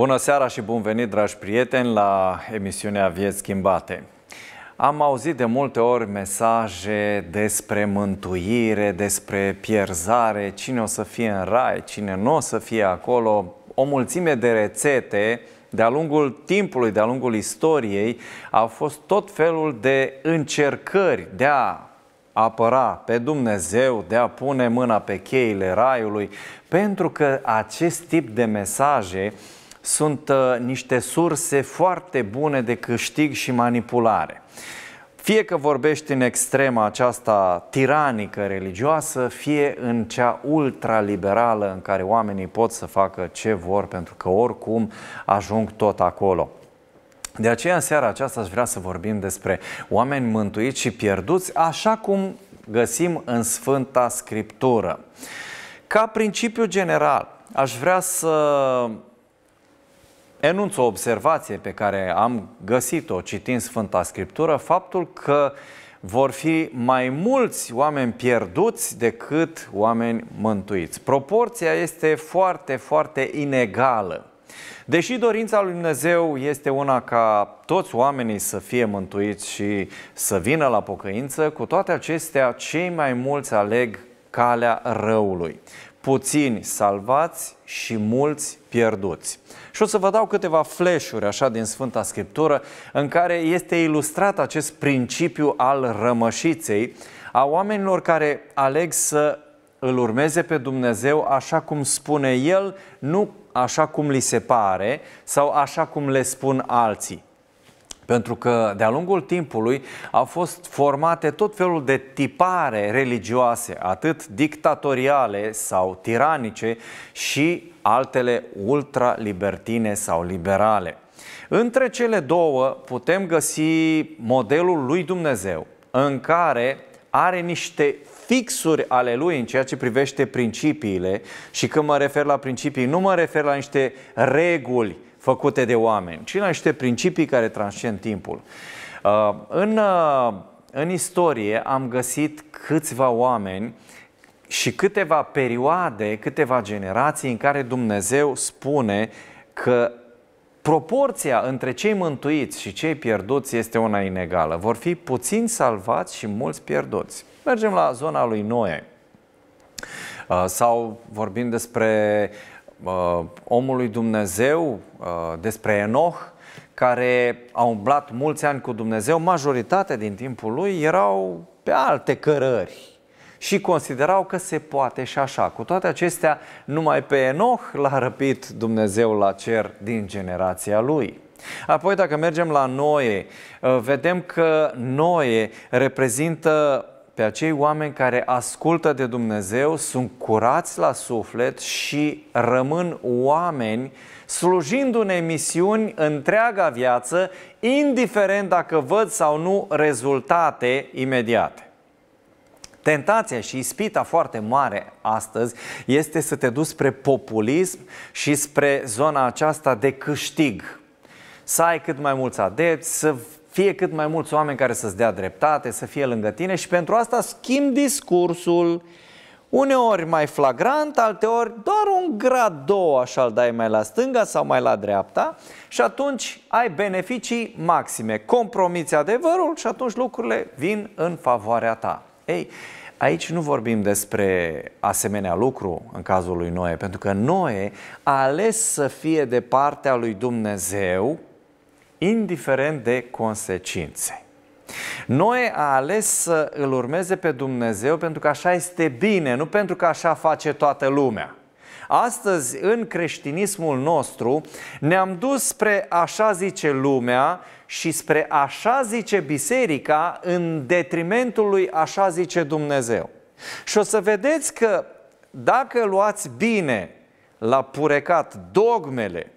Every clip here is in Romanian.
Bună seara și bun venit, dragi prieteni, la emisiunea Vieți Schimbate. Am auzit de multe ori mesaje despre mântuire, despre pierzare, cine o să fie în rai, cine nu o să fie acolo, o mulțime de rețete de-a lungul timpului, de-a lungul istoriei, au fost tot felul de încercări de a apăra pe Dumnezeu, de a pune mâna pe cheile raiului, pentru că acest tip de mesaje sunt uh, niște surse foarte bune de câștig și manipulare. Fie că vorbești în extrema aceasta tiranică religioasă, fie în cea ultraliberală în care oamenii pot să facă ce vor, pentru că oricum ajung tot acolo. De aceea, în seara aceasta aș vrea să vorbim despre oameni mântuiți și pierduți, așa cum găsim în Sfânta Scriptură. Ca principiu general, aș vrea să enunț o observație pe care am găsit-o citind Sfânta Scriptură, faptul că vor fi mai mulți oameni pierduți decât oameni mântuiți. Proporția este foarte, foarte inegală. Deși dorința lui Dumnezeu este una ca toți oamenii să fie mântuiți și să vină la pocăință, cu toate acestea, cei mai mulți aleg calea răului. Puțini salvați și mulți pierduți. Și o să vă dau câteva fleșuri așa din Sfânta Scriptură în care este ilustrat acest principiu al rămășiței a oamenilor care aleg să îl urmeze pe Dumnezeu așa cum spune El, nu așa cum li se pare sau așa cum le spun alții. Pentru că de-a lungul timpului au fost formate tot felul de tipare religioase, atât dictatoriale sau tiranice și altele ultralibertine sau liberale. Între cele două putem găsi modelul lui Dumnezeu, în care are niște fixuri ale lui în ceea ce privește principiile și când mă refer la principii, nu mă refer la niște reguli făcute de oameni, ci la niște principii care transcend timpul. Uh, în, uh, în istorie am găsit câțiva oameni și câteva perioade, câteva generații în care Dumnezeu spune că proporția între cei mântuiți și cei pierduți este una inegală. Vor fi puțini salvați și mulți pierduți. Mergem la zona lui Noe. Uh, sau vorbim despre uh, omul lui Dumnezeu, uh, despre Enoch, care au umblat mulți ani cu Dumnezeu, majoritatea din timpul lui erau pe alte cărări, și considerau că se poate și așa. Cu toate acestea, numai pe Enoch l-a răpit Dumnezeu la cer din generația lui. Apoi, dacă mergem la Noe, uh, vedem că Noe reprezintă pe acei oameni care ascultă de Dumnezeu, sunt curați la suflet și rămân oameni slujindu-ne misiuni întreaga viață, indiferent dacă văd sau nu rezultate imediate. Tentația și ispita foarte mare astăzi este să te duci spre populism și spre zona aceasta de câștig. Să ai cât mai mulți adepți, să fie cât mai mulți oameni care să-ți dea dreptate, să fie lângă tine și pentru asta schimbi discursul. Uneori mai flagrant, alteori doar un grad, două așa îl dai mai la stânga sau mai la dreapta și atunci ai beneficii maxime. Compromiți adevărul și atunci lucrurile vin în favoarea ta. Ei, aici nu vorbim despre asemenea lucru în cazul lui Noe, pentru că Noe a ales să fie de partea lui Dumnezeu, indiferent de consecințe. Noe a ales să îl urmeze pe Dumnezeu pentru că așa este bine, nu pentru că așa face toată lumea. Astăzi, în creștinismul nostru, ne-am dus spre așa zice lumea și spre așa zice biserica în detrimentul lui așa zice Dumnezeu. Și o să vedeți că dacă luați bine la purecat dogmele,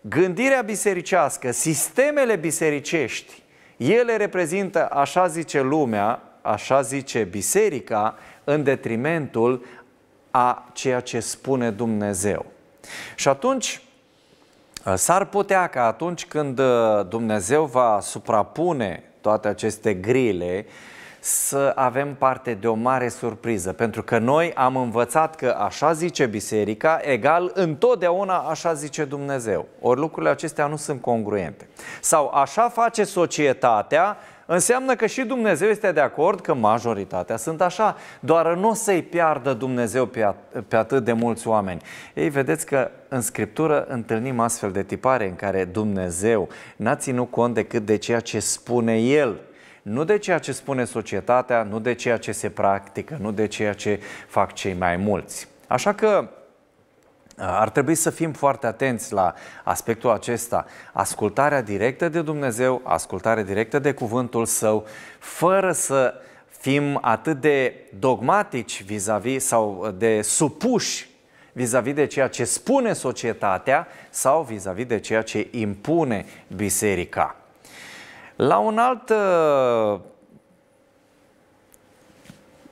gândirea bisericească, sistemele bisericești, ele reprezintă așa zice lumea, așa zice biserica, în detrimentul a ceea ce spune Dumnezeu. Și atunci Uh, s-ar putea ca atunci când uh, Dumnezeu va suprapune toate aceste grile, să avem parte de o mare surpriză, pentru că noi am învățat că așa zice biserica, egal întotdeauna așa zice Dumnezeu. Ori lucrurile acestea nu sunt congruente. Sau așa face societatea, Înseamnă că și Dumnezeu este de acord că majoritatea sunt așa, doar nu o să-i piardă Dumnezeu pe, pe atât de mulți oameni. Ei, vedeți că în Scriptură întâlnim astfel de tipare în care Dumnezeu n-a ținut cont decât de ceea ce spune El nu de ceea ce spune societatea, nu de ceea ce se practică, nu de ceea ce fac cei mai mulți. Așa că ar trebui să fim foarte atenți la aspectul acesta. Ascultarea directă de Dumnezeu, ascultarea directă de cuvântul său, fără să fim atât de dogmatici vis-a-vis sau de supuși vis-a-vis de ceea ce spune societatea sau vis-a-vis de ceea ce impune biserica. La un alt uh,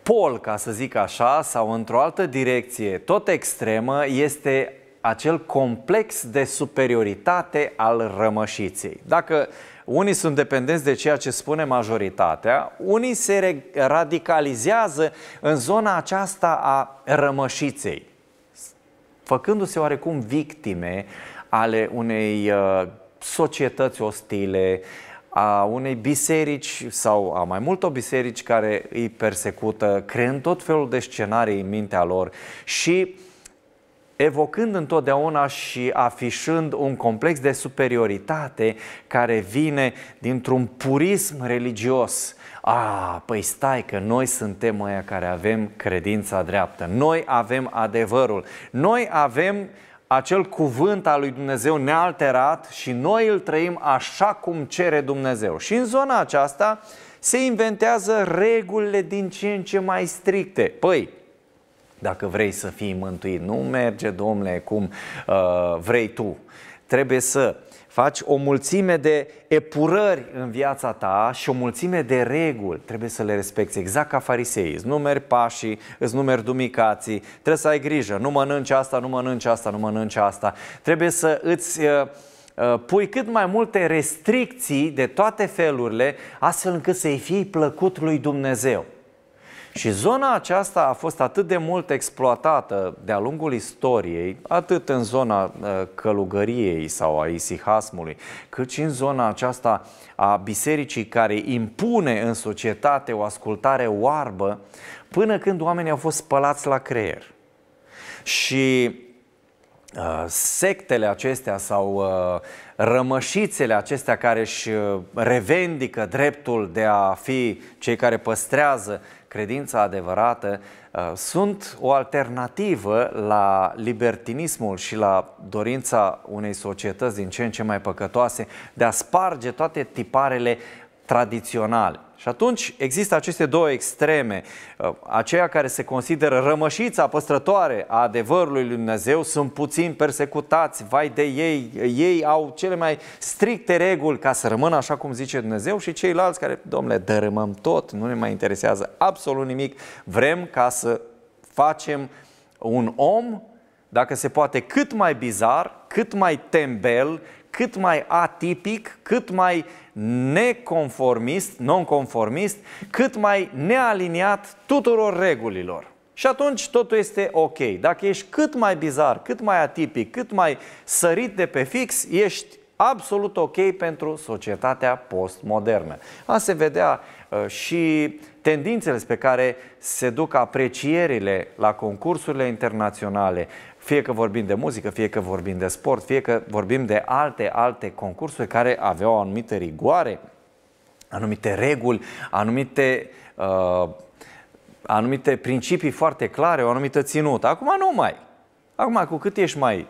pol, ca să zic așa, sau într-o altă direcție, tot extremă, este acel complex de superioritate al rămășiței. Dacă unii sunt dependenți de ceea ce spune majoritatea, unii se radicalizează în zona aceasta a rămășiței, făcându-se oarecum victime ale unei uh, societăți ostile, a unei biserici sau a mai multor biserici care îi persecută, creând tot felul de scenarii în mintea lor și evocând întotdeauna și afișând un complex de superioritate care vine dintr-un purism religios. A, păi stai că noi suntem aia care avem credința dreaptă, noi avem adevărul, noi avem uh, acel cuvânt al lui Dumnezeu nealterat și noi îl trăim așa cum cere Dumnezeu. Și în zona aceasta se inventează regulile din ce în ce mai stricte. Păi, dacă vrei să fii mântuit, nu merge, domnule, cum uh, vrei tu. Trebuie să uh, faci o mulțime de epurări în viața ta și o mulțime de reguli. Trebuie să le respecti exact ca farisei. Îți numeri pașii, îți numeri dumicații, trebuie să ai grijă. Nu mănânci asta, nu mănânci asta, nu mănânci asta. Trebuie să îți uh, uh, pui cât mai multe restricții de toate felurile, astfel încât să-i fii plăcut lui Dumnezeu. Și zona aceasta a fost atât de mult exploatată de-a lungul istoriei, atât în zona uh, călugăriei sau a isihasmului, cât și în zona aceasta a bisericii care impune în societate o ascultare oarbă, până când oamenii au fost spălați la creier. Și uh, sectele acestea sau uh, rămășițele acestea care își revendică dreptul de a fi cei care păstrează credința adevărată uh, sunt o alternativă la libertinismul și la dorința unei societăți din ce în ce mai păcătoase de a sparge toate tiparele tradiționale. Și atunci există aceste două extreme. Uh, aceia care se consideră rămășița păstrătoare a adevărului lui Dumnezeu sunt puțin persecutați, vai de ei, ei au cele mai stricte reguli ca să rămână așa cum zice Dumnezeu și ceilalți care, domnule, dărâmăm tot, nu ne mai interesează absolut nimic, vrem ca să facem un om, dacă se poate, cât mai bizar, cât mai tembel, cât mai atipic, cât mai neconformist, nonconformist, cât mai nealiniat tuturor regulilor. Și atunci totul este ok. Dacă ești cât mai bizar, cât mai atipic, cât mai sărit de pe fix, ești absolut ok pentru societatea postmodernă. A se vedea uh, și tendințele pe care se duc aprecierile la concursurile internaționale, fie că vorbim de muzică, fie că vorbim de sport, fie că vorbim de alte, alte concursuri care aveau anumite rigoare, anumite reguli, anumite, uh, anumite principii foarte clare, o anumită ținută. Acum nu mai. Acum, cu cât ești mai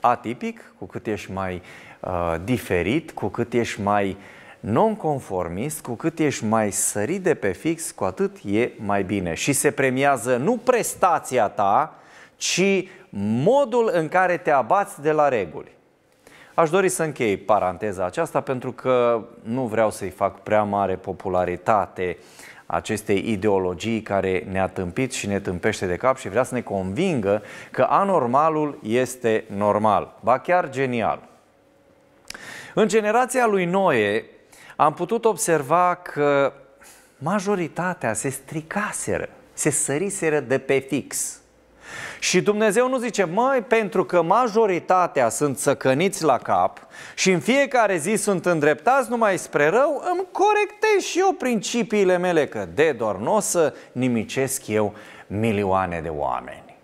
atipic, cu cât ești mai uh, diferit, cu cât ești mai uh, nonconformist, cu cât ești mai sărit de pe fix, cu atât e mai bine. Și se premiază nu prestația ta, ci modul în care te abați de la reguli. Aș dori să închei paranteza aceasta pentru că nu vreau să-i fac prea mare popularitate acestei ideologii care ne-a tâmpit și ne tâmpește de cap și vrea să ne convingă că anormalul este normal, ba chiar genial. În generația lui Noe, am putut observa că majoritatea se stricaseră, se săriseră de pe fix. Și Dumnezeu nu zice, mai, pentru că majoritatea sunt săcăniți la cap și în fiecare zi sunt îndreptați numai spre rău, îmi corectez și eu principiile mele, că de doar nu o să nimicesc eu milioane de oameni.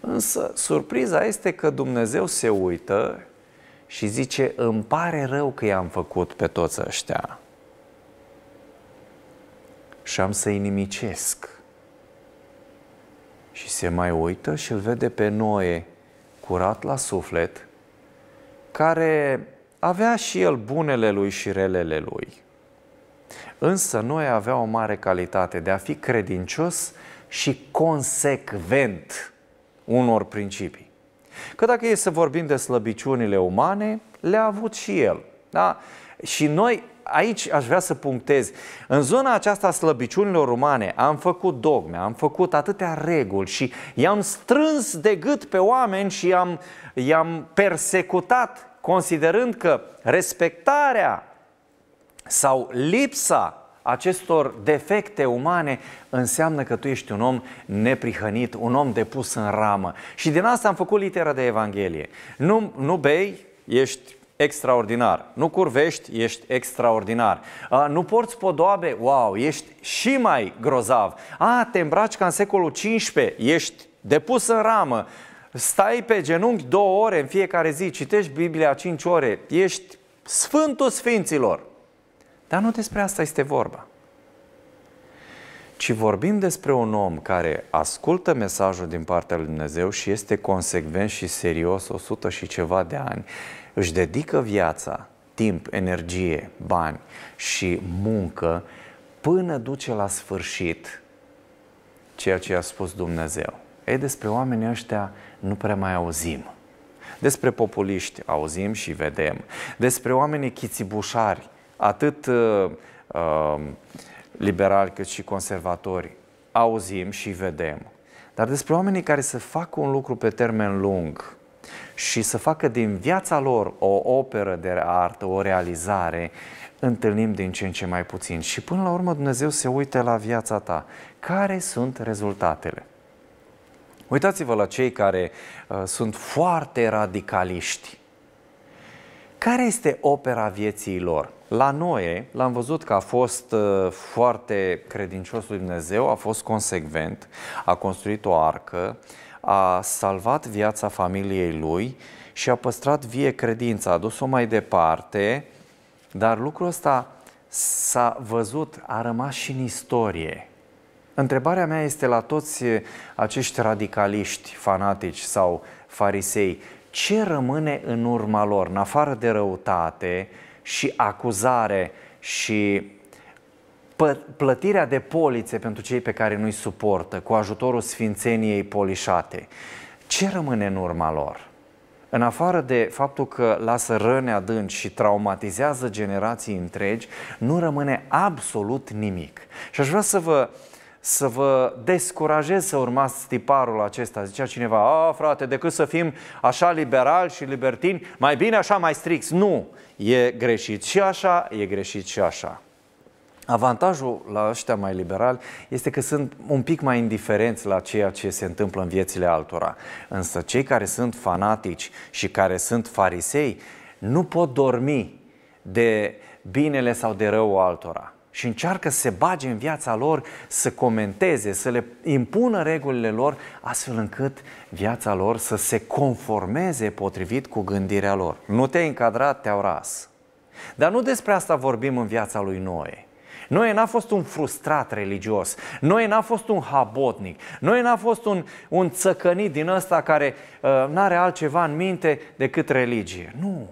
Însă, surpriza este că Dumnezeu se uită și zice, îmi pare rău că i-am făcut pe toți ăștia și am să-i nimicesc. Și se mai uită și îl vede pe Noe, curat la suflet, care avea și el bunele lui și relele lui. Însă Noe avea o mare calitate de a fi credincios și consecvent unor principii. Că dacă e să vorbim de slăbiciunile umane, le-a avut și el. Da? Și noi, aici aș vrea să punctez, în zona aceasta a slăbiciunilor umane am făcut dogme, am făcut atâtea reguli și i-am strâns de gât pe oameni și i-am, i-am persecutat, considerând că respectarea sau lipsa acestor defecte umane înseamnă că tu ești un om neprihănit, un om depus în ramă. Și din asta am făcut litera de Evanghelie. Nu, nu bei, ești extraordinar. Nu curvești, ești extraordinar. Nu porți podoabe, wow, ești și mai grozav. A, te îmbraci ca în secolul XV, ești depus în ramă. Stai pe genunchi două ore în fiecare zi, citești Biblia cinci ore, ești Sfântul Sfinților. Dar nu despre asta este vorba. Ci vorbim despre un om care ascultă mesajul din partea lui Dumnezeu și este consecvent și serios 100 și ceva de ani. Își dedică viața, timp, energie, bani și muncă până duce la sfârșit ceea ce a spus Dumnezeu. Ei, despre oamenii ăștia nu prea mai auzim. Despre populiști auzim și vedem. Despre oamenii chițibușari atât uh, uh, liberali cât și conservatori, auzim și vedem. Dar despre oamenii care să facă un lucru pe termen lung și să facă din viața lor o operă de artă, o realizare, întâlnim din ce în ce mai puțin. Și până la urmă Dumnezeu se uită la viața ta. Care sunt rezultatele? Uitați-vă la cei care uh, sunt foarte radicaliști care este opera vieții lor? La Noe l-am văzut că a fost uh, foarte credincios lui Dumnezeu, a fost consecvent, a construit o arcă, a salvat viața familiei lui și a păstrat vie credința, a dus-o mai departe, dar lucrul ăsta s-a văzut, a rămas și în istorie. Întrebarea mea este la toți uh, acești radicaliști, fanatici sau farisei, ce rămâne în urma lor, în afară de răutate și acuzare și plătirea de polițe pentru cei pe care nu-i suportă cu ajutorul sfințeniei polișate, ce rămâne în urma lor? În afară de faptul că lasă răne adânci și traumatizează generații întregi, nu rămâne absolut nimic. Și aș vrea să vă uh, să vă descurajez să urmați tiparul acesta. Zicea cineva, a, frate, decât să fim așa liberali și libertini, mai bine așa, mai strict. Nu, e greșit și așa, e greșit și așa. Avantajul la ăștia mai liberali este că sunt un pic mai indiferenți la ceea ce se întâmplă în viețile altora. Însă cei care sunt fanatici și care sunt farisei nu pot dormi de binele sau de rău altora și încearcă să se bage în viața lor, să comenteze, să le impună regulile lor, astfel încât viața lor să se conformeze potrivit cu gândirea lor. Nu te-ai încadrat, te-au ras. Dar nu despre asta vorbim în viața lui Noe. Noe n-a fost un frustrat religios, Noe n-a fost un habotnic, Noe n-a fost un, un țăcănit din ăsta care uh, n-are altceva în minte decât religie. Nu,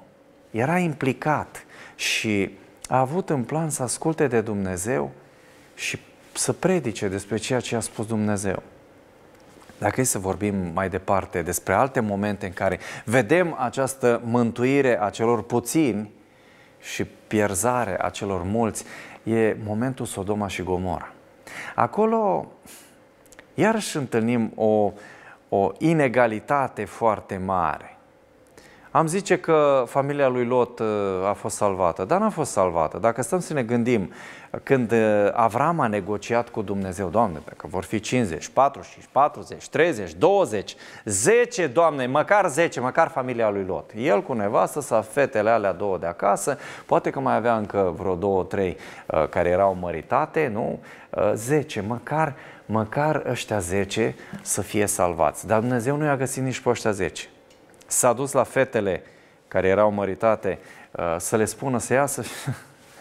era implicat și a avut în plan să asculte de Dumnezeu și să predice despre ceea ce a spus Dumnezeu. Dacă e să vorbim mai departe despre alte momente în care vedem această mântuire a celor puțini și pierzare a celor mulți, e momentul Sodoma și Gomora. Acolo iarăși întâlnim o, o inegalitate foarte mare. Am zice că familia lui Lot uh, a fost salvată, dar n-a fost salvată. Dacă stăm să ne gândim, uh, când uh, Avram a negociat cu Dumnezeu, Doamne, dacă vor fi 50, 40, 40, 30, 20, 10, Doamne, măcar 10, măcar familia lui Lot. El cu nevastă sa, fetele alea două de acasă, poate că mai avea încă vreo două, trei care erau măritate, nu? 10, măcar, măcar ăștia 10 să fie salvați. Dar Dumnezeu nu i-a găsit nici pe ăștia 10. S-a dus la fetele care erau măritate uh, să le spună să iasă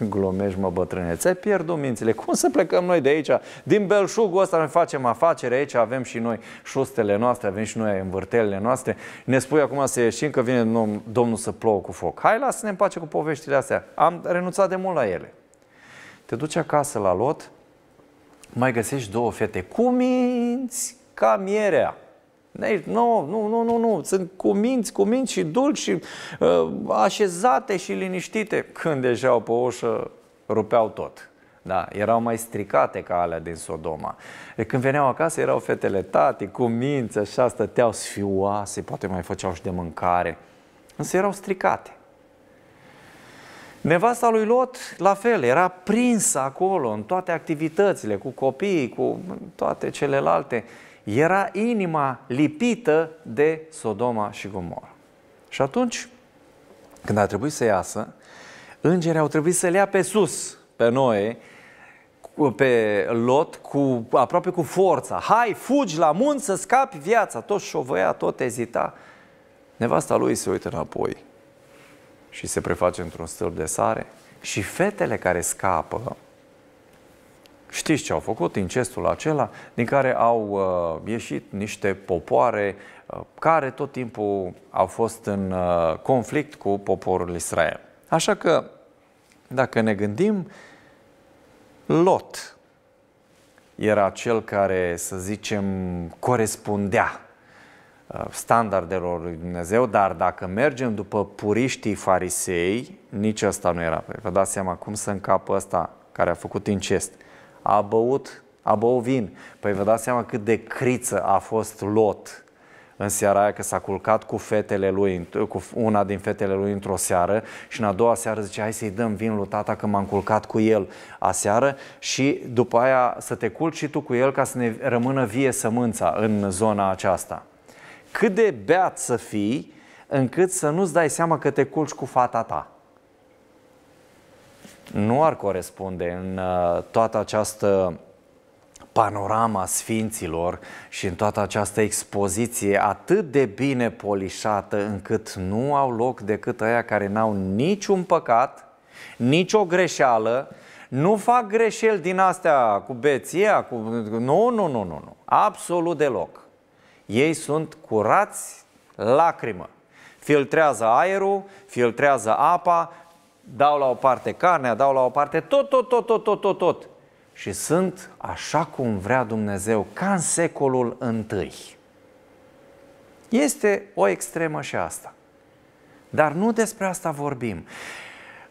Glumești, mă, bătrâne, ți-ai pierdut mințile. Cum să plecăm noi de aici? Din belșugul ăsta ne facem afacere aici, avem și noi șustele noastre, avem și noi învârtelele noastre. Ne spui acum să ieșim că vine Domnul să plouă cu foc. Hai, lasă-ne în pace cu poveștile astea. Am renunțat de mult la ele. Te duci acasă la lot, mai găsești două fete cu minți ca mierea. Deci, nu, nu, nu, nu, nu, sunt cuminți, cuminți și dulci și uh, așezate și liniștite. Când deja pe ușă rupeau tot. Da, erau mai stricate ca alea din Sodoma. E, când veneau acasă, erau fetele tati, cu minți, așa, stăteau sfioase, poate mai făceau și de mâncare. Însă erau stricate. Nevasta lui Lot, la fel, era prinsă acolo, în toate activitățile, cu copiii, cu toate celelalte era inima lipită de Sodoma și Gomor. Și atunci, când a trebuit să iasă, îngerii au trebuit să le ia pe sus, pe noi, pe Lot, cu, aproape cu forța. Hai, fugi la munți să scapi viața. Tot șovăia, tot ezita. Nevasta lui se uită înapoi și se preface într-un stâlp de sare. Și fetele care scapă, Știți ce au făcut? Incestul acela din care au uh, ieșit niște popoare uh, care tot timpul au fost în uh, conflict cu poporul Israel. Așa că, dacă ne gândim, Lot era cel care, să zicem, corespundea uh, standardelor lui Dumnezeu, dar dacă mergem după puriștii farisei, nici ăsta nu era. Vă dați seama cum să încapă ăsta care a făcut incest a băut, a băut vin. Păi vă dați seama cât de criță a fost Lot în seara aia că s-a culcat cu fetele lui, cu una din fetele lui într-o seară și în a doua seară zice hai să-i dăm vin lui tata că m-am culcat cu el aseară și după aia să te culci și tu cu el ca să ne rămână vie sămânța în zona aceasta. Cât de beat să fii încât să nu-ți dai seama că te culci cu fata ta nu ar corespunde în uh, toată această panorama sfinților și în toată această expoziție atât de bine polișată încât nu au loc decât aia care n-au niciun păcat, nicio greșeală, nu fac greșeli din astea cu beția, cu... Nu, nu, nu, nu, nu. Absolut deloc. Ei sunt curați lacrimă. Filtrează aerul, filtrează apa, dau la o parte carnea, dau la o parte tot, tot, tot, tot, tot, tot, tot. Și sunt așa cum vrea Dumnezeu, ca în secolul întâi. Este o extremă și asta. Dar nu despre asta vorbim.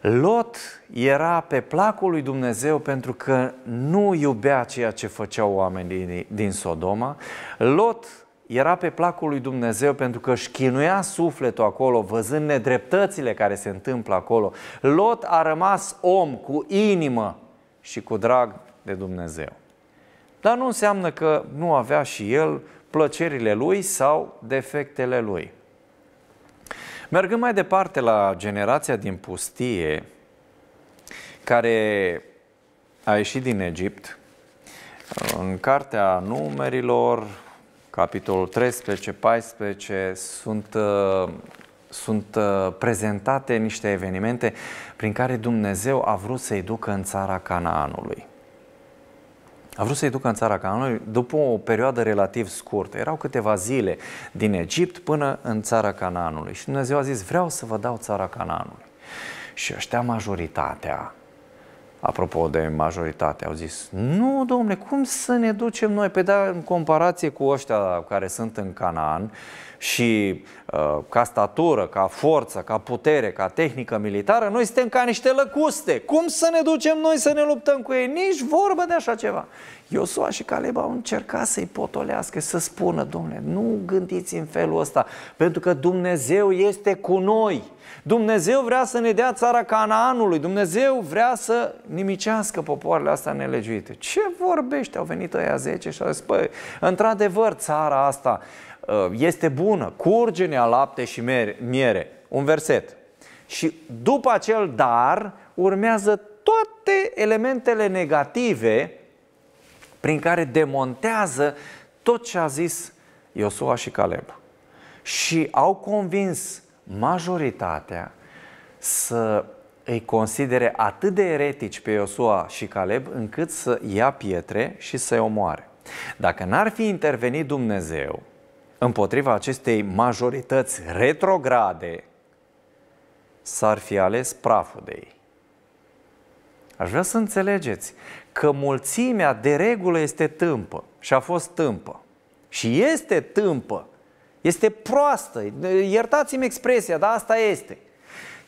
Lot era pe placul lui Dumnezeu pentru că nu iubea ceea ce făceau oamenii din Sodoma. Lot era pe placul lui Dumnezeu pentru că își chinuia sufletul acolo, văzând nedreptățile care se întâmplă acolo. Lot a rămas om cu inimă și cu drag de Dumnezeu. Dar nu înseamnă că nu avea și el plăcerile lui sau defectele lui. Mergând mai departe la generația din pustie, care a ieșit din Egipt, în cartea numerilor, capitolul 13, 14, sunt, uh, sunt uh, prezentate niște evenimente prin care Dumnezeu a vrut să-i ducă în țara Canaanului. A vrut să-i ducă în țara Canaanului după o perioadă relativ scurtă. Erau câteva zile din Egipt până în țara Canaanului. Și Dumnezeu a zis, vreau să vă dau țara Canaanului. Și ăștia majoritatea apropo de majoritate, au zis, nu, domnule, cum să ne ducem noi? Pe păi da, în comparație cu ăștia care sunt în Canaan și uh, ca statură, ca forță, ca putere, ca tehnică militară, noi suntem ca niște lăcuste. Cum să ne ducem noi să ne luptăm cu ei? Nici vorbă de așa ceva. Iosua și Caleb au încercat să-i potolească, să spună, domnule, nu gândiți în felul ăsta, pentru că Dumnezeu este cu noi. Dumnezeu vrea să ne dea țara Canaanului, Dumnezeu vrea să nimicească popoarele astea nelegiuite. Ce vorbește? Au venit ăia 10 și au zis, păi, într-adevăr, țara asta uh, este bună, curge nea lapte și miere. Un verset. Și după acel dar urmează toate elementele negative prin care demontează tot ce a zis Iosua și Caleb. Și au convins majoritatea să îi considere atât de eretici pe Iosua și Caleb încât să ia pietre și să-i omoare. Dacă n-ar fi intervenit Dumnezeu împotriva acestei majorități retrograde, s-ar fi ales praful de ei. Aș vrea să înțelegeți că mulțimea de regulă este tâmpă și a fost tâmpă. Și este tâmpă. Este proastă. Iertați-mi expresia, dar asta este.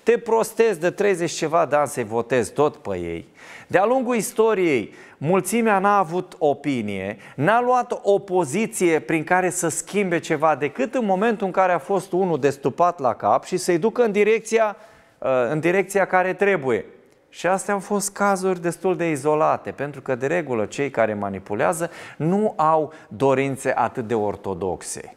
Te prostezi de 30 ceva de ani să-i votezi tot pe ei. De-a lungul istoriei, mulțimea n-a avut opinie, n-a luat o poziție prin care să schimbe ceva, decât în momentul în care a fost unul destupat la cap și să-i ducă în direcția, uh, în direcția care trebuie. Și astea au fost cazuri destul de izolate, pentru că de regulă cei care manipulează nu au dorințe atât de ortodoxe.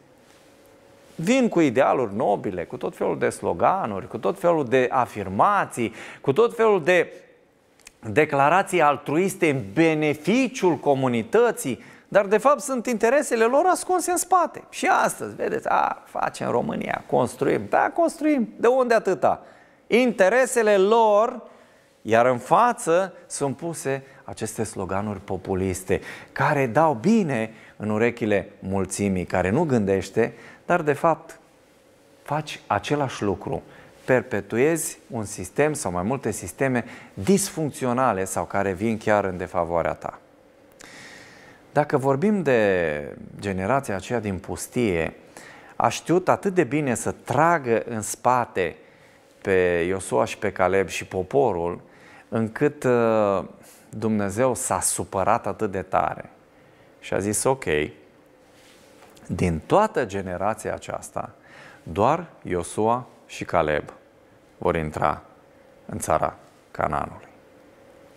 Vin cu idealuri nobile, cu tot felul de sloganuri, cu tot felul de afirmații, cu tot felul de declarații altruiste în beneficiul comunității, dar de fapt sunt interesele lor ascunse în spate. Și astăzi, vedeți, a, facem România, construim, da, construim, de unde atâta? Interesele lor iar în față sunt puse aceste sloganuri populiste, care dau bine în urechile mulțimii, care nu gândește, dar de fapt faci același lucru. Perpetuezi un sistem sau mai multe sisteme disfuncționale sau care vin chiar în defavoarea ta. Dacă vorbim de generația aceea din pustie, a știut atât de bine să tragă în spate pe Iosua și pe Caleb și poporul, încât uh, Dumnezeu s-a supărat atât de tare și a zis, ok, din toată generația aceasta, doar Iosua și Caleb vor intra în țara Cananului.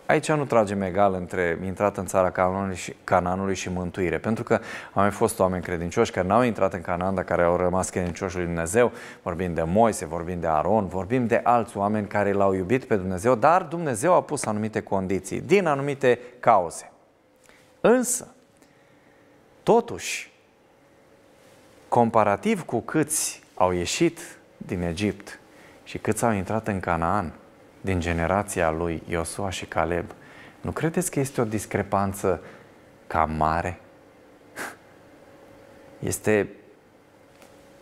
Aici nu tragem egal între intrat în țara Cananului și, Cananului și mântuire, pentru că au mai fost oameni credincioși care n-au intrat în Canaan, dar care au rămas credincioși lui Dumnezeu. Vorbim de Moise, vorbim de Aron, vorbim de alți oameni care l-au iubit pe Dumnezeu, dar Dumnezeu a pus anumite condiții, din anumite cauze. Însă, totuși, comparativ cu câți au ieșit din Egipt și câți au intrat în Canaan – din generația lui Iosua și Caleb, nu credeți că este o discrepanță cam mare? Este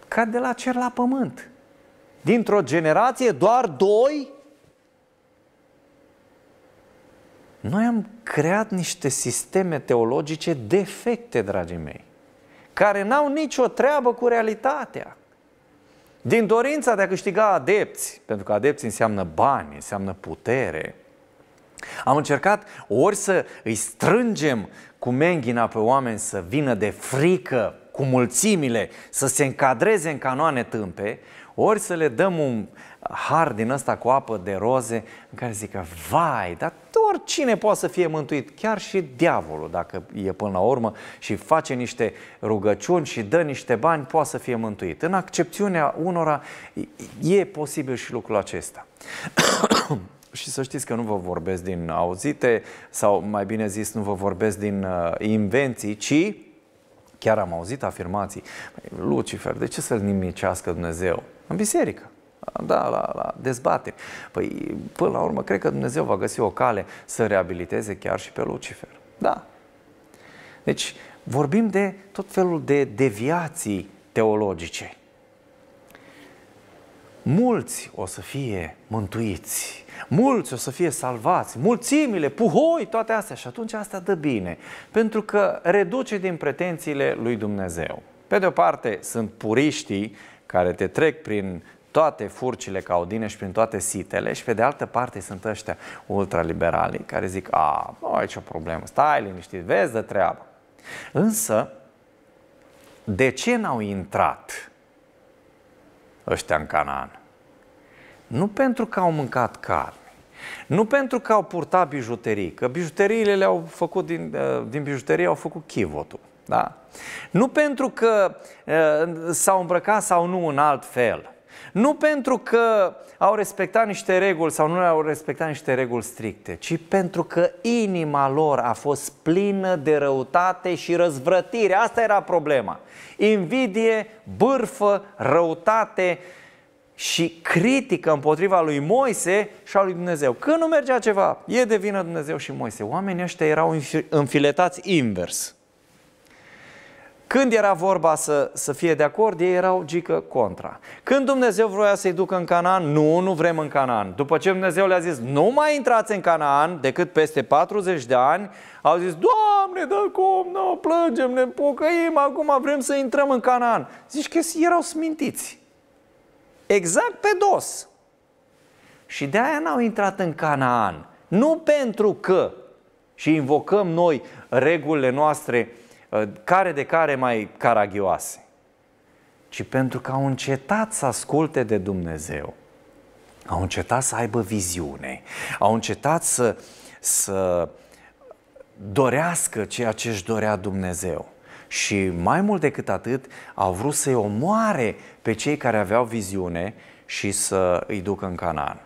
ca de la cer la pământ. Dintr-o generație doar doi? Noi am creat niște sisteme teologice defecte, dragii mei, care n-au nicio treabă cu realitatea. Din dorința de a câștiga adepți, pentru că adepți înseamnă bani, înseamnă putere, am încercat ori să îi strângem cu menghina pe oameni să vină de frică cu mulțimile, să se încadreze în canoane tâmpe, ori să le dăm un har din ăsta cu apă de roze în care zică, că, vai, dar oricine poate să fie mântuit, chiar și diavolul, dacă e până la urmă și face niște rugăciuni și dă niște bani, poate să fie mântuit. În accepțiunea unora e posibil și lucrul acesta. Și să știți că nu vă vorbesc din auzite sau mai bine zis nu vă vorbesc din uh, invenții, ci chiar am auzit afirmații. Păi, Lucifer, de ce să-l nimicească Dumnezeu? În biserică da, la, la dezbateri. Păi, până la urmă, cred că Dumnezeu va găsi o cale să reabiliteze chiar și pe Lucifer. Da. Deci, vorbim de tot felul de deviații teologice. Mulți o să fie mântuiți, mulți o să fie salvați, mulțimile, puhoi, toate astea. Și atunci asta dă bine, pentru că reduce din pretențiile lui Dumnezeu. Pe de o parte sunt puriștii care te trec prin toate furcile ca odine și prin toate sitele și pe de altă parte sunt ăștia ultraliberali care zic, a, nu aici o problemă, stai liniștit, vezi de treabă. Însă, de ce n-au intrat ăștia în Canaan? Nu pentru că au mâncat carne, nu pentru că au purtat bijuterii, că bijuteriile le-au făcut din, uh, din bijuterie au făcut chivotul. Da? Nu pentru că uh, s-au îmbrăcat sau nu în alt fel, nu pentru că au respectat niște reguli sau nu au respectat niște reguli stricte, ci pentru că inima lor a fost plină de răutate și răzvrătire. Asta era problema. Invidie, bârfă, răutate și critică împotriva lui Moise și a lui Dumnezeu. Când nu mergea ceva, e de vină Dumnezeu și Moise. Oamenii ăștia erau înfiletați invers. Când era vorba să, să fie de acord, ei erau gică contra. Când Dumnezeu vroia să-i ducă în Canaan, nu, nu vrem în Canaan. După ce Dumnezeu le-a zis, nu mai intrați în Canaan decât peste 40 de ani, au zis, Doamne, dar cum, nu, no, plângem, ne pocăim, acum vrem să intrăm în Canaan. Zici că erau smintiți. Exact pe dos. Și de aia n-au intrat în Canaan. Nu pentru că și invocăm noi regulile noastre Ă, care de care mai caragioase, ci pentru că au încetat să asculte de Dumnezeu. Au încetat să aibă viziune, au încetat să, să dorească ceea ce își dorea Dumnezeu. Și mai mult decât atât, au vrut să-i omoare pe cei care aveau viziune și să îi ducă în Canaan.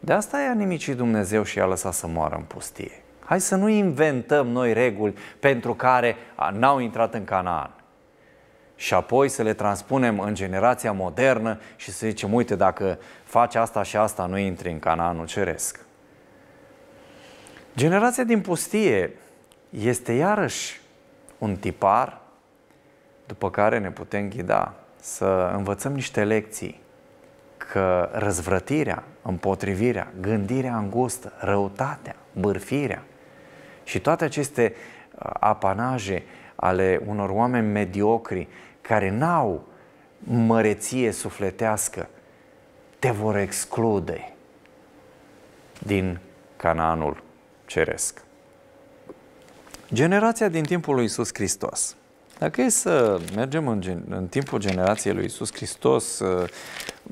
De asta i-a nimicit Dumnezeu și i-a lăsat să moară în pustie. Hai să nu inventăm noi reguli pentru care n-au intrat în Canaan. Și apoi să le transpunem în generația modernă și să zicem, uite, dacă faci asta și asta, nu intri în Canaanul ceresc. Generația din pustie este iarăși un tipar după care ne putem ghida să învățăm niște lecții că răzvrătirea, împotrivirea, gândirea îngustă, răutatea, bârfirea și toate aceste uh, apanaje ale unor oameni mediocri care n-au măreție sufletească te vor exclude din Canaanul ceresc. Generația din timpul lui Isus Hristos. Dacă e să mergem în, gen, în timpul generației lui Isus Hristos, uh,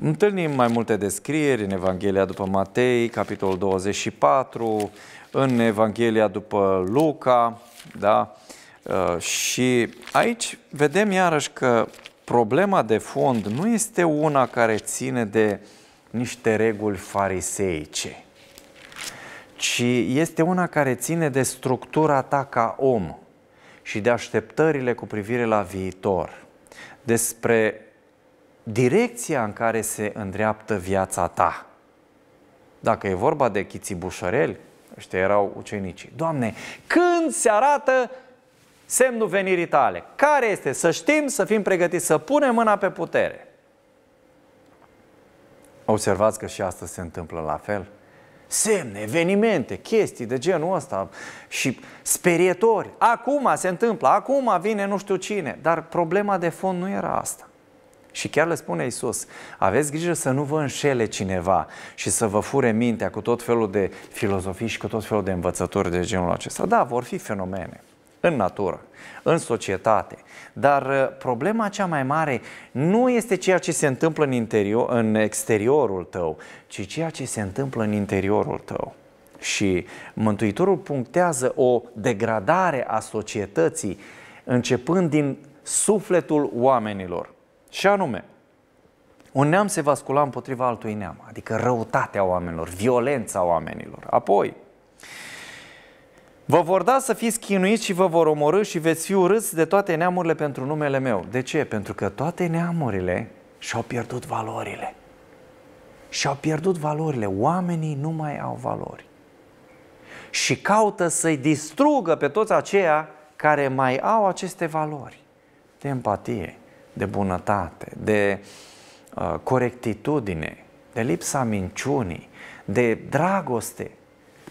întâlnim mai multe descrieri în Evanghelia după Matei, capitolul 24, în Evanghelia după Luca, da? Uh, și aici vedem iarăși că problema de fond nu este una care ține de niște reguli fariseice, ci este una care ține de structura ta ca om și de așteptările cu privire la viitor, despre direcția în care se îndreaptă viața ta. Dacă e vorba de bușăreli, Ăștia erau ucenicii. Doamne, când se arată semnul venirii tale? Care este? Să știm, să fim pregătiți, să punem mâna pe putere. Observați că și asta se întâmplă la fel. Semne, evenimente, chestii de genul ăsta și sperietori. Acum se întâmplă, acum vine nu știu cine. Dar problema de fond nu era asta. Și chiar le spune Isus, aveți grijă să nu vă înșele cineva și să vă fure mintea cu tot felul de filozofii și cu tot felul de învățători de genul acesta. Da, vor fi fenomene în natură, în societate. Dar uh, problema cea mai mare nu este ceea ce se întâmplă în, interior, în exteriorul tău, ci ceea ce se întâmplă în interiorul tău. Și Mântuitorul punctează o degradare a societății începând din sufletul oamenilor. Și anume, un neam se va scula împotriva altui neam, adică răutatea oamenilor, violența oamenilor. Apoi, Vă vor da să fiți chinuiți și vă vor omorâ și veți fi urâți de toate neamurile pentru numele meu. De ce? Pentru că toate neamurile și-au pierdut valorile. Și-au pierdut valorile. Oamenii nu mai au valori. Și caută să-i distrugă pe toți aceia care mai au aceste valori de empatie, de bunătate, de uh, corectitudine, de lipsa minciunii, de dragoste.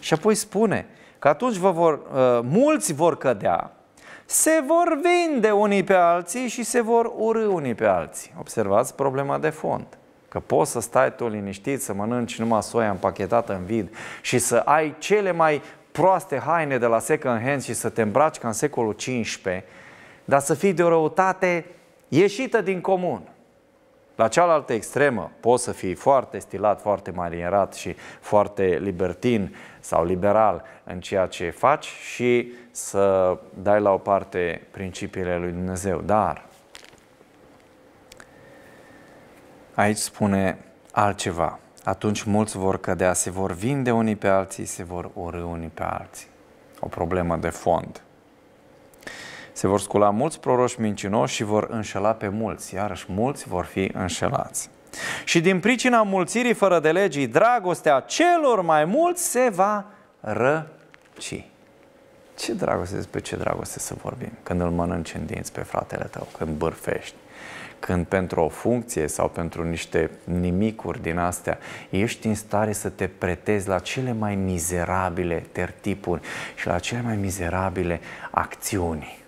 Și apoi spune că atunci vă vor, uh, mulți vor cădea, se vor vinde unii pe alții și se vor urâ unii pe alții. Observați problema de fond. Că poți să stai tu liniștit, să mănânci numai soia împachetată în vid și să ai cele mai proaste haine de la second hand și să te îmbraci ca în secolul XV, dar să fii de o răutate ieșită din comun. La cealaltă extremă poți să fii foarte stilat, foarte marierat și foarte libertin sau liberal în ceea ce faci și să dai la o parte principiile lui Dumnezeu. Dar aici spune altceva. Atunci mulți vor cădea, se vor vinde unii pe alții, se vor urâ unii pe alții. O problemă de fond. Se vor scula mulți proroși mincinoși și vor înșela pe mulți, iarăși mulți vor fi înșelați. Și din pricina mulțirii fără de legii, dragostea celor mai mulți se va răci. Ce dragoste, despre ce dragoste să vorbim? Când îl mănânci în dinți pe fratele tău, când bârfești, când pentru o funcție sau pentru niște nimicuri din astea ești în stare să te pretezi la cele mai mizerabile tertipuri și la cele mai mizerabile acțiuni.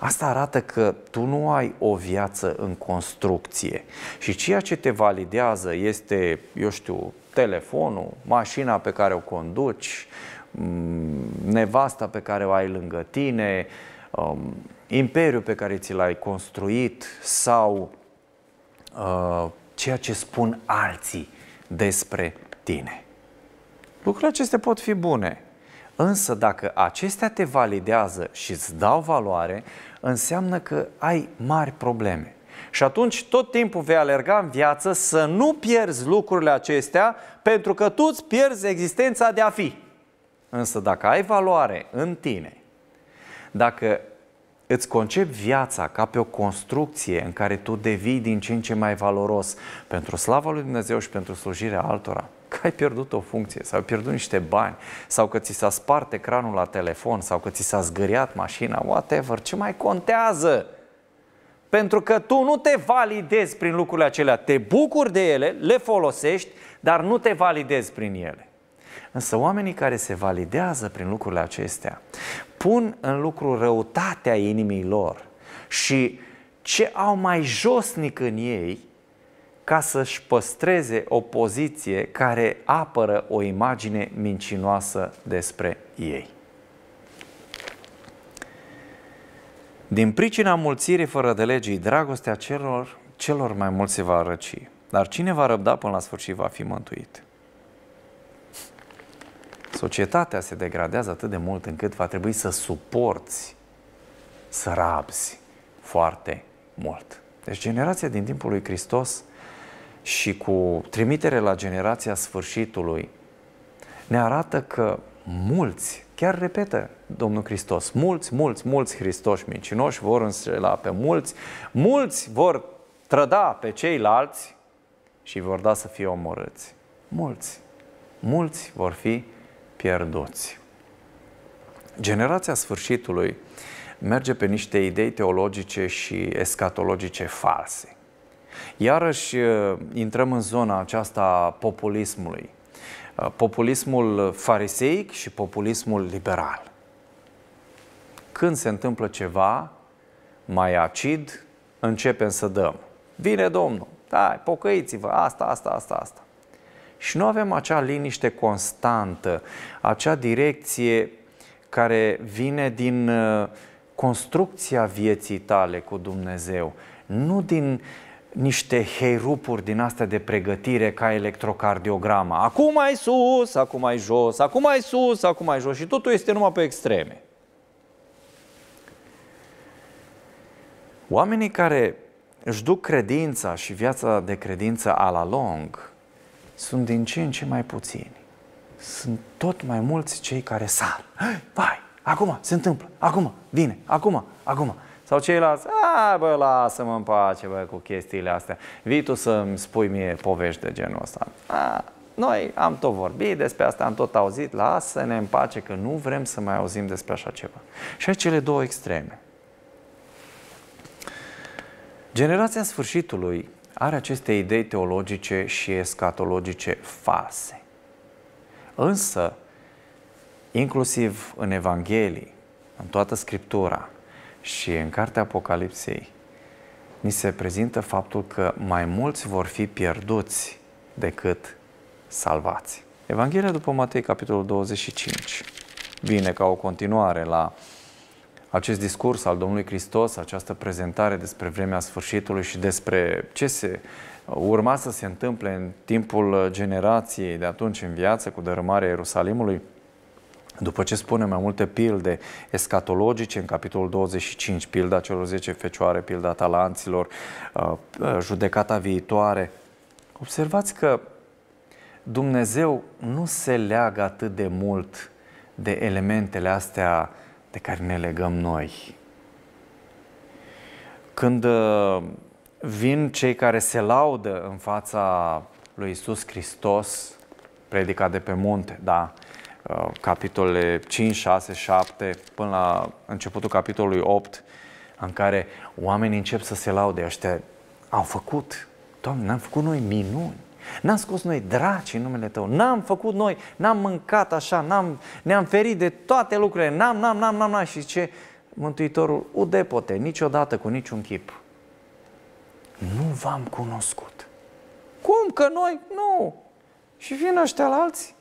Asta arată că tu nu ai o viață în construcție și ceea ce te validează este, eu știu, telefonul, mașina pe care o conduci, mm, nevasta pe care o ai lângă tine, um, imperiul pe care ți l-ai construit sau uh, ceea ce spun alții despre tine. Lucrurile acestea pot fi bune, însă dacă acestea te validează și îți dau valoare, înseamnă că ai mari probleme. Și atunci tot timpul vei alerga în viață să nu pierzi lucrurile acestea pentru că tu îți pierzi existența de a fi. Însă dacă ai valoare în tine, dacă îți concepi viața ca pe o construcție în care tu devii din ce în ce mai valoros pentru slava lui Dumnezeu și pentru slujirea altora, că ai pierdut o funcție sau ai pierdut niște bani sau că ți s-a spart ecranul la telefon sau că ți s-a zgâriat mașina, whatever, ce mai contează? Pentru că tu nu te validezi prin lucrurile acelea, te bucuri de ele, le folosești, dar nu te validezi prin ele. Însă oamenii care se validează prin lucrurile acestea pun în lucru răutatea inimii lor și ce au mai josnic în ei ca să-și păstreze o poziție care apără o imagine mincinoasă despre ei. Din pricina mulțirii fără de legii, dragostea celor, celor mai mulți se va răci. Dar cine va răbda până la sfârșit va fi mântuit. Societatea se degradează atât de mult încât va trebui să suporți, să rabzi foarte mult. Deci generația din timpul lui Hristos și cu trimitere la generația sfârșitului, ne arată că mulți, chiar repetă Domnul Hristos, mulți, mulți, mulți Hristoși mincinoși vor însela pe mulți, mulți vor trăda pe ceilalți și vor da să fie omorâți. Mulți, mulți vor fi pierduți. Generația sfârșitului merge pe niște idei teologice și escatologice false Iarăși uh, intrăm în zona aceasta populismului. Uh, populismul fariseic și populismul liberal. Când se întâmplă ceva mai acid, începem să dăm. Vine Domnul, da, pocăiți-vă, asta, asta, asta, asta. Și nu avem acea liniște constantă, acea direcție care vine din uh, construcția vieții tale cu Dumnezeu, nu din niște heirupuri din astea de pregătire ca electrocardiograma. Acum mai sus, acum mai jos, acum mai sus, acum mai jos și totul este numai pe extreme. Oamenii care își duc credința și viața de credință a la lung sunt din ce în ce mai puțini. Sunt tot mai mulți cei care sar. Vai, acum se întâmplă, acum vine, acum, acum. Sau ceilalți, a, ah, bă, lasă-mă în pace, bă, cu chestiile astea. Vii tu să-mi spui mie povești de genul ăsta. A, noi am tot vorbit despre asta, am tot auzit, lasă-ne în pace că nu vrem să mai auzim despre așa ceva. Și aici cele două extreme. Generația sfârșitului are aceste idei teologice și escatologice false. Însă, inclusiv în Evanghelii, în toată Scriptura, și în cartea Apocalipsei ni se prezintă faptul că mai mulți vor fi pierduți decât salvați. Evanghelia după Matei, capitolul 25, vine ca o continuare la acest discurs al Domnului Hristos, această prezentare despre vremea sfârșitului și despre ce se urma să se întâmple în timpul generației de atunci în viață cu dărâmarea Ierusalimului, după ce spune mai multe pilde escatologice, în capitolul 25, pilda celor 10 fecioare, pilda talanților, uh, uh, judecata viitoare, observați că Dumnezeu nu se leagă atât de mult de elementele astea de care ne legăm noi. Când uh, vin cei care se laudă în fața lui Isus Hristos, predica de pe munte, da, capitolele 5, 6, 7 până la începutul capitolului 8 în care oamenii încep să se laude ăștia au făcut, Doamne, n-am făcut noi minuni N-am scos noi draci în numele Tău, n-am făcut noi, n-am mâncat așa, n-am, ne-am ferit de toate lucrurile, n-am, n-am, n-am, n-am, n-am. Și ce Mântuitorul, udepote, niciodată cu niciun chip. Nu v-am cunoscut. Cum că noi? Nu. Și vin ăștia la alții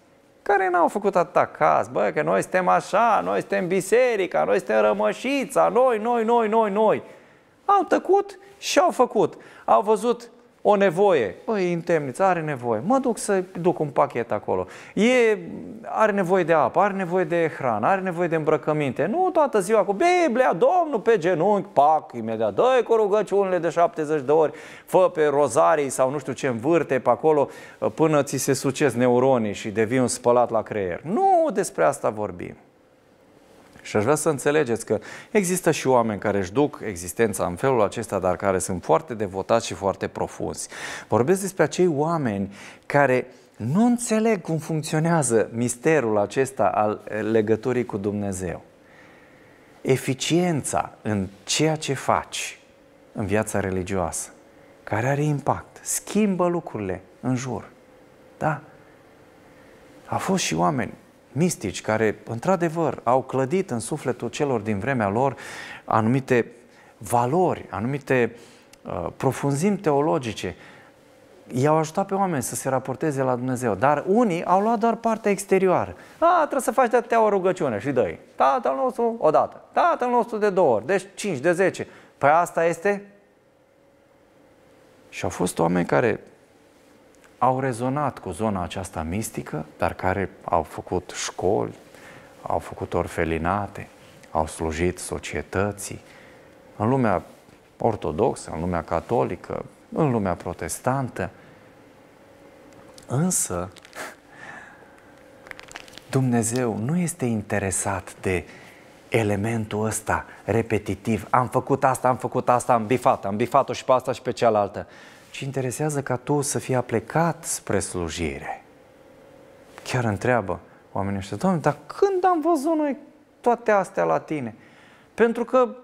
care n-au făcut atacați, bă, că noi suntem așa, noi suntem biserica, noi suntem rămășița, noi, noi, noi, noi, noi. Au tăcut și au făcut. Au văzut o nevoie. Băi, în temniță, are nevoie. Mă duc să duc un pachet acolo. E, are nevoie de apă, are nevoie de hrană, are nevoie de îmbrăcăminte. Nu toată ziua cu Biblia, Domnul pe genunchi, pac, imediat. dă cu rugăciunile de 70 de ori, fă pe rozarii sau nu știu ce învârte pe acolo până ți se sucesc neuronii și devii un spălat la creier. Nu despre asta vorbim. Și aș vrea să înțelegeți că există și oameni care își duc existența în felul acesta, dar care sunt foarte devotați și foarte profunzi. Vorbesc despre acei oameni care nu înțeleg cum funcționează misterul acesta al eh, legăturii cu Dumnezeu. Eficiența în ceea ce faci în viața religioasă, care are impact, schimbă lucrurile în jur. Da? Au fost și oameni mistici care, într-adevăr, au clădit în sufletul celor din vremea lor anumite valori, anumite uh, profunzimi teologice, i-au ajutat pe oameni să se raporteze la Dumnezeu, dar unii au luat doar partea exterioară. A, trebuie să faci de atâtea o rugăciune și dă-i. Tatăl nostru o dată, tatăl nostru de două ori, deci cinci, de zece. Păi asta este? Și au fost oameni care au rezonat cu zona aceasta mistică, dar care au făcut școli, au făcut orfelinate, au slujit societății, în lumea ortodoxă, în lumea catolică, în lumea protestantă. Însă, Dumnezeu nu este interesat de elementul ăsta repetitiv. Am făcut asta, am făcut asta, am bifat, am bifat-o și pe asta și pe cealaltă ci interesează ca tu să fii aplecat spre slujire. Chiar întreabă oamenii ăștia, Doamne, dar când am văzut noi toate astea la tine? Pentru că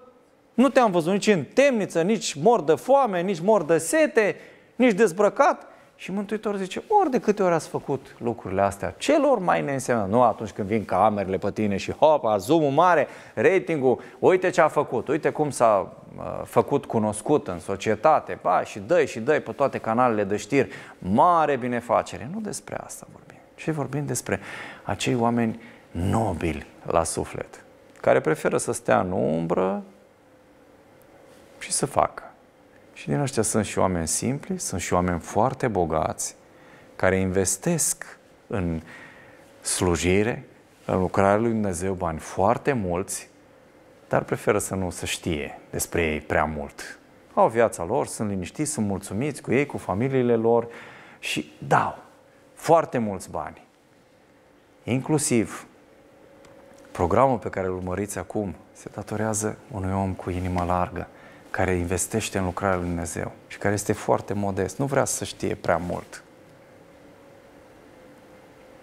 nu te-am văzut nici în temniță, nici mor de foame, nici mor de sete, nici dezbrăcat. Și Mântuitorul zice, ori de câte ori ați făcut lucrurile astea, celor mai neînsemnă, nu atunci când vin camerele pe tine și hopa, zoom mare, ratingul, uite ce a făcut, uite cum s-a uh, făcut cunoscut în societate, ba, și dă și dă pe toate canalele de știri, mare binefacere. Nu despre asta vorbim, ci vorbim despre acei oameni nobili la suflet, care preferă să stea în umbră și să facă. Și din ăștia sunt și oameni simpli, sunt și oameni foarte bogați, care investesc în slujire, în lucrarea lui Dumnezeu, bani foarte mulți, dar preferă să nu se știe despre ei prea mult. Au viața lor, sunt liniștiți, sunt mulțumiți cu ei, cu familiile lor și dau foarte mulți bani. Inclusiv programul pe care îl urmăriți acum se datorează unui om cu inima largă, care investește în lucrarea lui Dumnezeu și care este foarte modest, nu vrea să știe prea mult.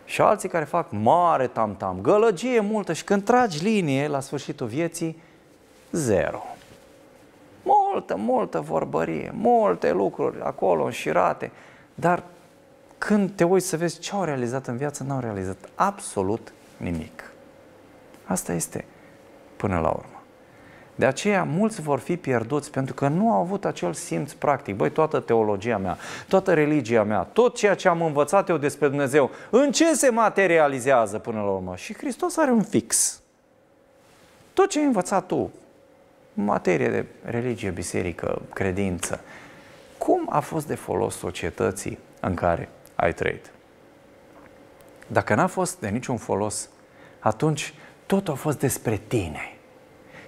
Și alții care fac mare tam-tam, gălăgie multă și când tragi linie la sfârșitul vieții, zero. Multă, multă vorbărie, multe lucruri acolo înșirate, dar când te uiți să vezi ce au realizat în viață, n-au realizat absolut nimic. Asta este până la urmă. De aceea mulți vor fi pierduți pentru că nu au avut acel simț practic. Băi, toată teologia mea, toată religia mea, tot ceea ce am învățat eu despre Dumnezeu, în ce se materializează până la urmă? Și Hristos are un fix. Tot ce ai învățat tu, în materie de religie, biserică, credință, cum a fost de folos societății în care ai trăit? Dacă n-a fost de niciun folos, atunci tot a fost despre tine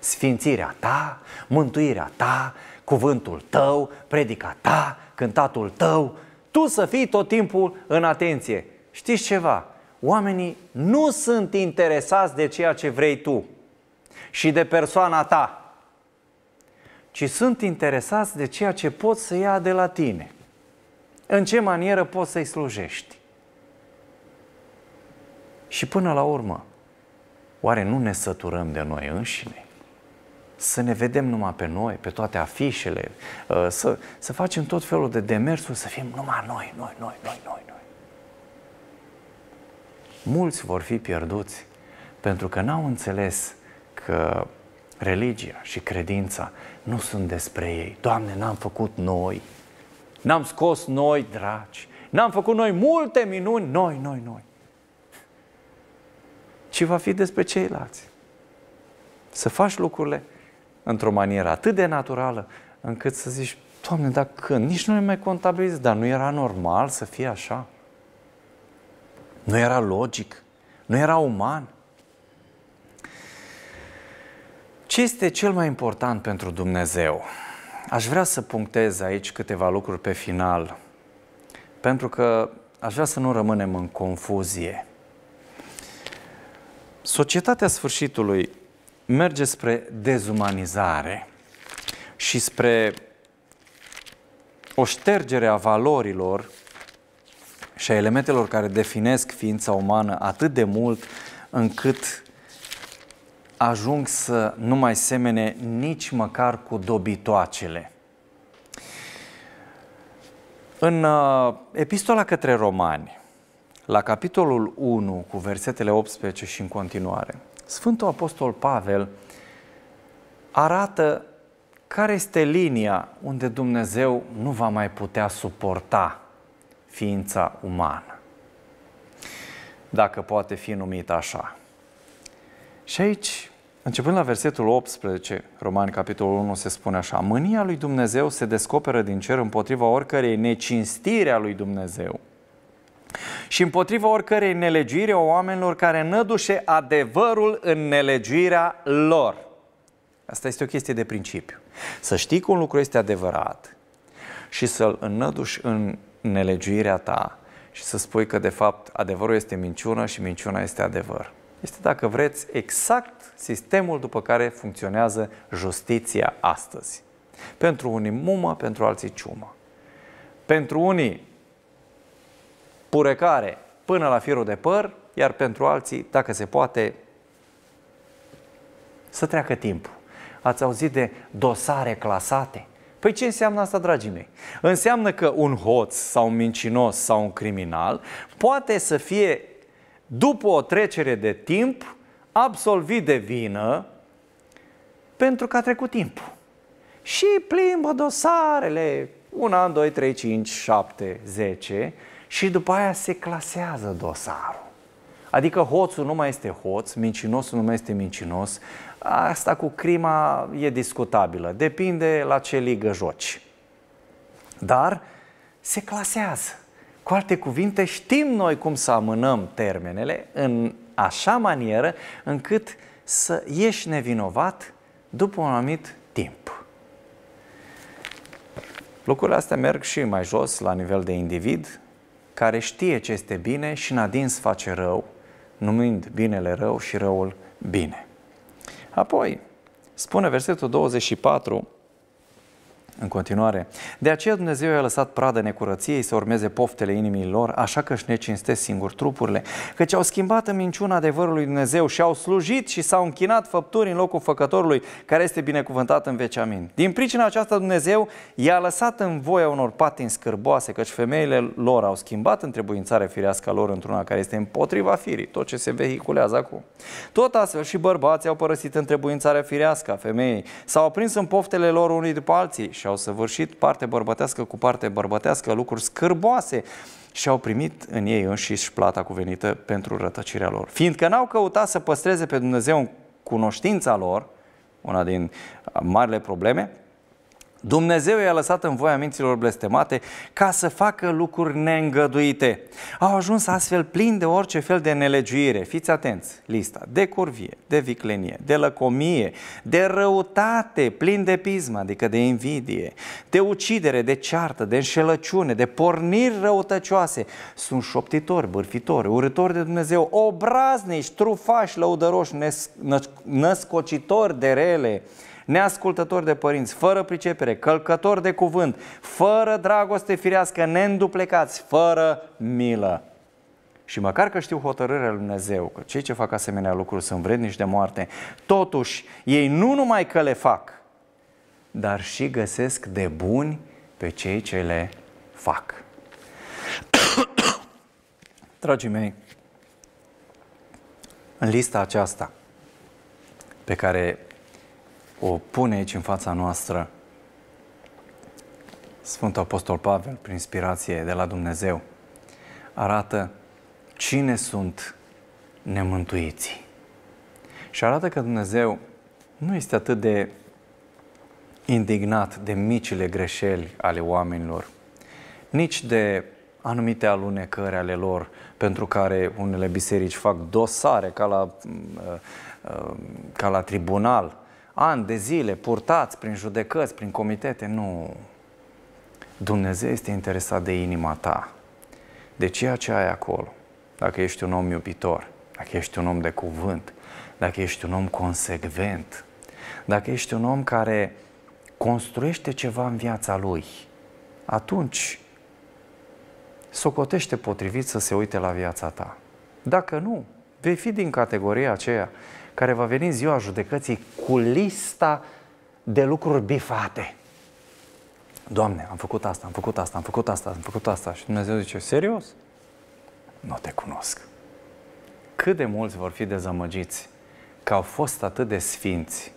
sfințirea ta, mântuirea ta, cuvântul tău, predica ta, cântatul tău, tu să fii tot timpul în atenție. Știți ceva? Oamenii nu sunt interesați de ceea ce vrei tu și de persoana ta, ci sunt interesați de ceea ce pot să ia de la tine. În ce manieră poți să-i slujești? Și până la urmă, oare nu ne săturăm de noi înșine? să ne vedem numai pe noi, pe toate afișele, uh, să, să facem tot felul de demersuri, să fim numai noi, noi, noi, noi, noi, noi. Mulți vor fi pierduți pentru că n-au înțeles că religia și credința nu sunt despre ei. Doamne, n-am făcut noi, n-am scos noi dragi, n-am făcut noi multe minuni, noi, noi, noi. Ci va fi despre ceilalți. Să faci lucrurile într-o manieră atât de naturală, încât să zici, Doamne, dar când? Nici nu ne mai contabilizez, dar nu era normal să fie așa. Nu era logic, nu era uman. Ce este cel mai important pentru Dumnezeu? Aș vrea să punctez aici câteva lucruri pe final, pentru că aș vrea să nu rămânem în confuzie. Societatea sfârșitului merge spre dezumanizare și spre o ștergere a valorilor și a elementelor care definesc ființa umană atât de mult încât ajung să nu mai semene nici măcar cu dobitoacele. În uh, epistola către romani, la capitolul 1 cu versetele 18 și în continuare, Sfântul Apostol Pavel arată care este linia unde Dumnezeu nu va mai putea suporta ființa umană, dacă poate fi numită așa. Și aici, începând la versetul 18, Romani capitolul 1 se spune așa, Mânia lui Dumnezeu se descoperă din cer împotriva oricărei necinstire a lui Dumnezeu – și împotriva oricărei nelegiri a oamenilor care nădușe adevărul în nelegiuirea lor. Asta este o chestie de principiu. Să știi că un lucru este adevărat și să-l înnăduși în nelegiuirea ta și să spui că de fapt adevărul este minciună și minciuna este adevăr. Este, dacă vreți, exact sistemul după care funcționează justiția astăzi. Pentru unii mumă, pentru alții ciumă. Pentru unii purecare până la firul de păr, iar pentru alții, dacă se poate, să treacă timpul. Ați auzit de dosare clasate? Păi ce înseamnă asta, dragii mei? Înseamnă că un hoț sau un mincinos sau un criminal poate să fie, după o trecere de timp, absolvit de vină pentru că a trecut timpul. Și plimbă dosarele, un an, doi, trei, cinci, șapte, zece și după aia se clasează dosarul. Adică hoțul nu mai este hoț, mincinosul nu mai este mincinos. Asta cu crima e discutabilă, depinde la ce ligă joci. Dar se clasează. Cu alte cuvinte, știm noi cum să amânăm termenele în așa manieră încât să ieși nevinovat după un anumit timp. Lucrurile astea merg și mai jos, la nivel de individ, care știe ce este bine și în adins face rău, numind binele rău și răul bine. Apoi, spune versetul 24, în continuare. De aceea Dumnezeu i-a lăsat pradă necurăției să urmeze poftele inimii lor, așa că își necinstesc singur trupurile, căci au schimbat în minciuna adevărului Dumnezeu și au slujit și s-au închinat făpturi în locul făcătorului, care este binecuvântat în veci. Amin. Din pricina aceasta Dumnezeu i-a lăsat în voia unor patini scârboase, căci femeile lor au schimbat întrebuințarea firească lor într-una care este împotriva firii, tot ce se vehiculează acum. Tot astfel și bărbații au părăsit întrebuințarea firească a femeii, s-au aprins în poftele lor unii după alții și au săvârșit parte bărbătească cu parte bărbătească lucruri scârboase și au primit în ei înșiși plata cuvenită pentru rătăcirea lor. Fiindcă n-au căutat să păstreze pe Dumnezeu în cunoștința lor, una din marile probleme, Dumnezeu i-a lăsat în voia minților blestemate ca să facă lucruri neîngăduite. Au ajuns astfel plini de orice fel de nelegiuire. Fiți atenți, lista de curvie, de viclenie, de lăcomie, de răutate, plin de pismă, adică de invidie, de ucidere, de ceartă, de înșelăciune, de porniri răutăcioase. Sunt șoptitori, bârfitori, urători de Dumnezeu, obraznici, trufași, lăudăroși, născocitori de rele, neascultători de părinți, fără pricepere, călcători de cuvânt, fără dragoste firească, neînduplecați, fără milă. Și măcar că știu hotărârea lui Dumnezeu, că cei ce fac asemenea lucruri sunt vrednici de moarte, totuși ei nu numai că le fac, dar și găsesc de buni pe cei ce le fac. Dragii mei, în lista aceasta pe care o pune aici în fața noastră Sfântul Apostol Pavel, prin inspirație de la Dumnezeu, arată cine sunt nemântuiții. Și arată că Dumnezeu nu este atât de indignat de micile greșeli ale oamenilor, nici de anumite alunecări ale lor, pentru care unele biserici fac dosare ca la, mm, uh, uh, ca la tribunal ani de zile purtați prin judecăți, prin comitete. Nu. Dumnezeu este interesat de inima ta, de ceea ce ai acolo. Dacă ești un om iubitor, dacă ești un om de cuvânt, dacă ești un om consecvent, dacă ești un om care construiește ceva în viața lui, atunci socotește potrivit să se uite la viața ta. Dacă nu, vei fi din categoria aceea care va veni în ziua judecății cu lista de lucruri bifate. Doamne, am făcut asta, am făcut asta, am făcut asta, am făcut asta. Și Dumnezeu zice, serios? Nu te cunosc. Cât de mulți vor fi dezamăgiți că au fost atât de sfinți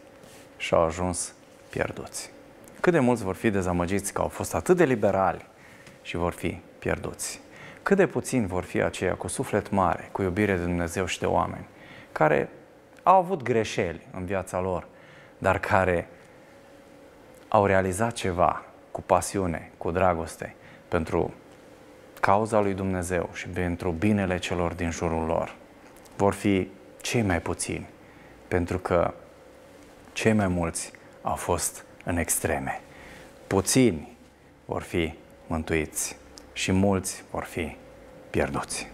și au ajuns pierduți. Cât de mulți vor fi dezamăgiți că au fost atât de liberali și vor fi pierduți. Cât de puțini vor fi aceia cu suflet mare, cu iubire de Dumnezeu și de oameni, care au avut greșeli în viața lor, dar care au realizat ceva cu pasiune, cu dragoste, pentru cauza lui Dumnezeu și pentru binele celor din jurul lor. Vor fi cei mai puțini, pentru că cei mai mulți au fost în extreme. Puțini vor fi mântuiți și mulți vor fi pierduți.